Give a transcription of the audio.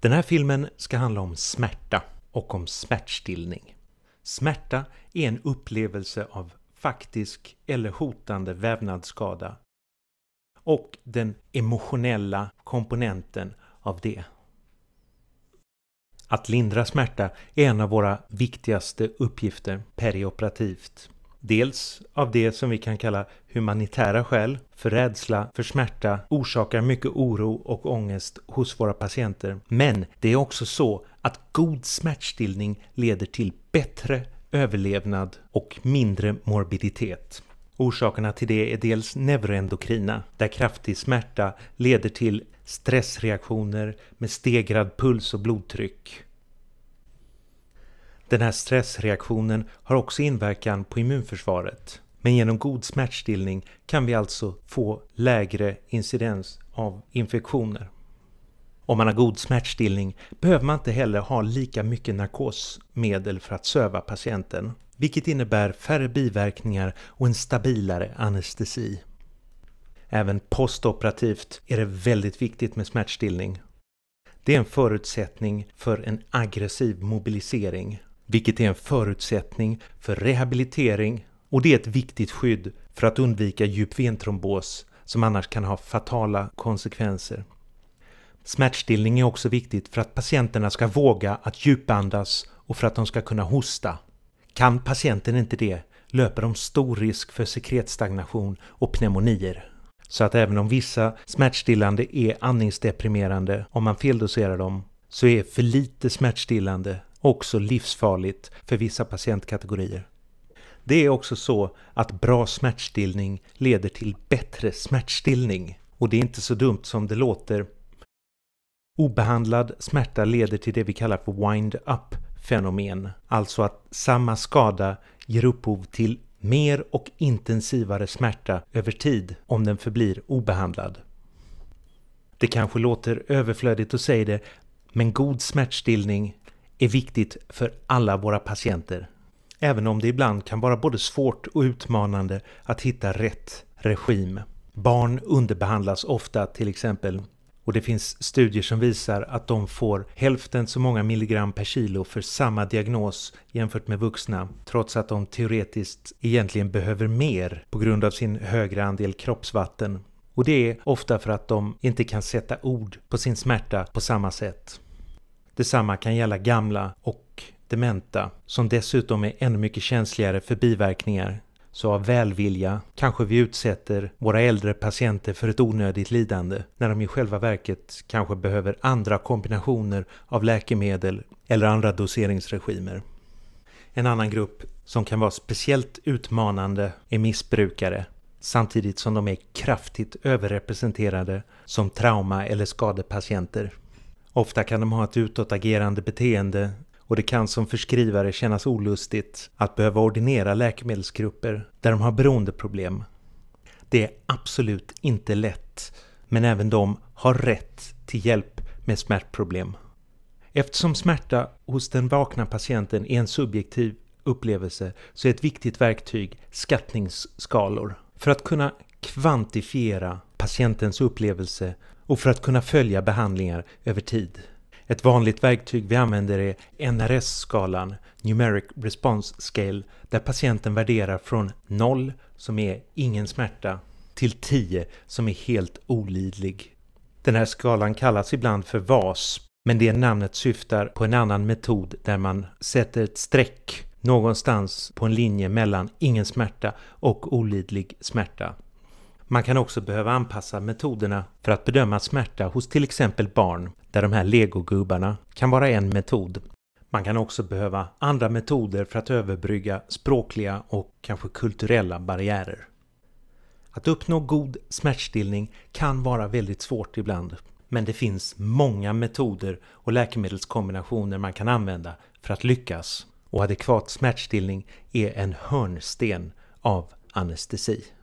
Den här filmen ska handla om smärta och om smärtstillning. Smärta är en upplevelse av faktisk eller hotande vävnadsskada och den emotionella komponenten av det. Att lindra smärta är en av våra viktigaste uppgifter perioperativt. Dels av det som vi kan kalla humanitära skäl, för rädsla, för smärta, orsakar mycket oro och ångest hos våra patienter. Men det är också så att god smärtstillning leder till bättre överlevnad och mindre morbiditet. Orsakerna till det är dels neuroendokrina, där kraftig smärta leder till stressreaktioner med stegrad puls och blodtryck. Den här stressreaktionen har också inverkan på immunförsvaret. Men genom god smärtstillning kan vi alltså få lägre incidens av infektioner. Om man har god smärtstillning behöver man inte heller ha lika mycket narkosmedel för att söva patienten, vilket innebär färre biverkningar och en stabilare anestesi. Även postoperativt är det väldigt viktigt med smärtstillning. Det är en förutsättning för en aggressiv mobilisering vilket är en förutsättning för rehabilitering och det är ett viktigt skydd för att undvika djup ventrombos som annars kan ha fatala konsekvenser. Smärtstillning är också viktigt för att patienterna ska våga att djupandas och för att de ska kunna hosta. Kan patienten inte det löper de stor risk för sekretstagnation och pneumonier. Så att även om vissa smärtstillande är andningsdeprimerande om man feldoserar dem så är för lite smärtstillande också livsfarligt för vissa patientkategorier. Det är också så att bra smärtstillning leder till bättre smärtstillning. Och det är inte så dumt som det låter. Obehandlad smärta leder till det vi kallar för wind-up fenomen, alltså att samma skada ger upphov till mer och intensivare smärta över tid om den förblir obehandlad. Det kanske låter överflödigt att säga det, men god smärtstillning är viktigt för alla våra patienter. Även om det ibland kan vara både svårt och utmanande att hitta rätt regim. Barn underbehandlas ofta till exempel och det finns studier som visar att de får hälften så många milligram per kilo för samma diagnos jämfört med vuxna, trots att de teoretiskt egentligen behöver mer på grund av sin högre andel kroppsvatten. Och det är ofta för att de inte kan sätta ord på sin smärta på samma sätt. Detsamma kan gälla gamla och dementa som dessutom är ännu mycket känsligare för biverkningar. Så av välvilja kanske vi utsätter våra äldre patienter för ett onödigt lidande när de i själva verket kanske behöver andra kombinationer av läkemedel eller andra doseringsregimer. En annan grupp som kan vara speciellt utmanande är missbrukare samtidigt som de är kraftigt överrepresenterade som trauma eller skadepatienter. Ofta kan de ha ett utåtagerande beteende och det kan som förskrivare kännas olustigt att behöva ordinera läkemedelsgrupper där de har beroendeproblem. Det är absolut inte lätt, men även de har rätt till hjälp med smärtproblem. Eftersom smärta hos den vakna patienten är en subjektiv upplevelse så är ett viktigt verktyg skattningsskalor. För att kunna kvantifiera patientens upplevelse och för att kunna följa behandlingar över tid. Ett vanligt verktyg vi använder är NRS-skalan, Numeric Response Scale, där patienten värderar från 0, som är ingen smärta, till 10, som är helt olidlig. Den här skalan kallas ibland för VAS, men det namnet syftar på en annan metod där man sätter ett streck någonstans på en linje mellan ingen smärta och olidlig smärta. Man kan också behöva anpassa metoderna för att bedöma smärta hos till exempel barn, där de här legogubbarna kan vara en metod. Man kan också behöva andra metoder för att överbrygga språkliga och kanske kulturella barriärer. Att uppnå god smärtstillning kan vara väldigt svårt ibland, men det finns många metoder och läkemedelskombinationer man kan använda för att lyckas och adekvat smärtstillning är en hörnsten av anestesi.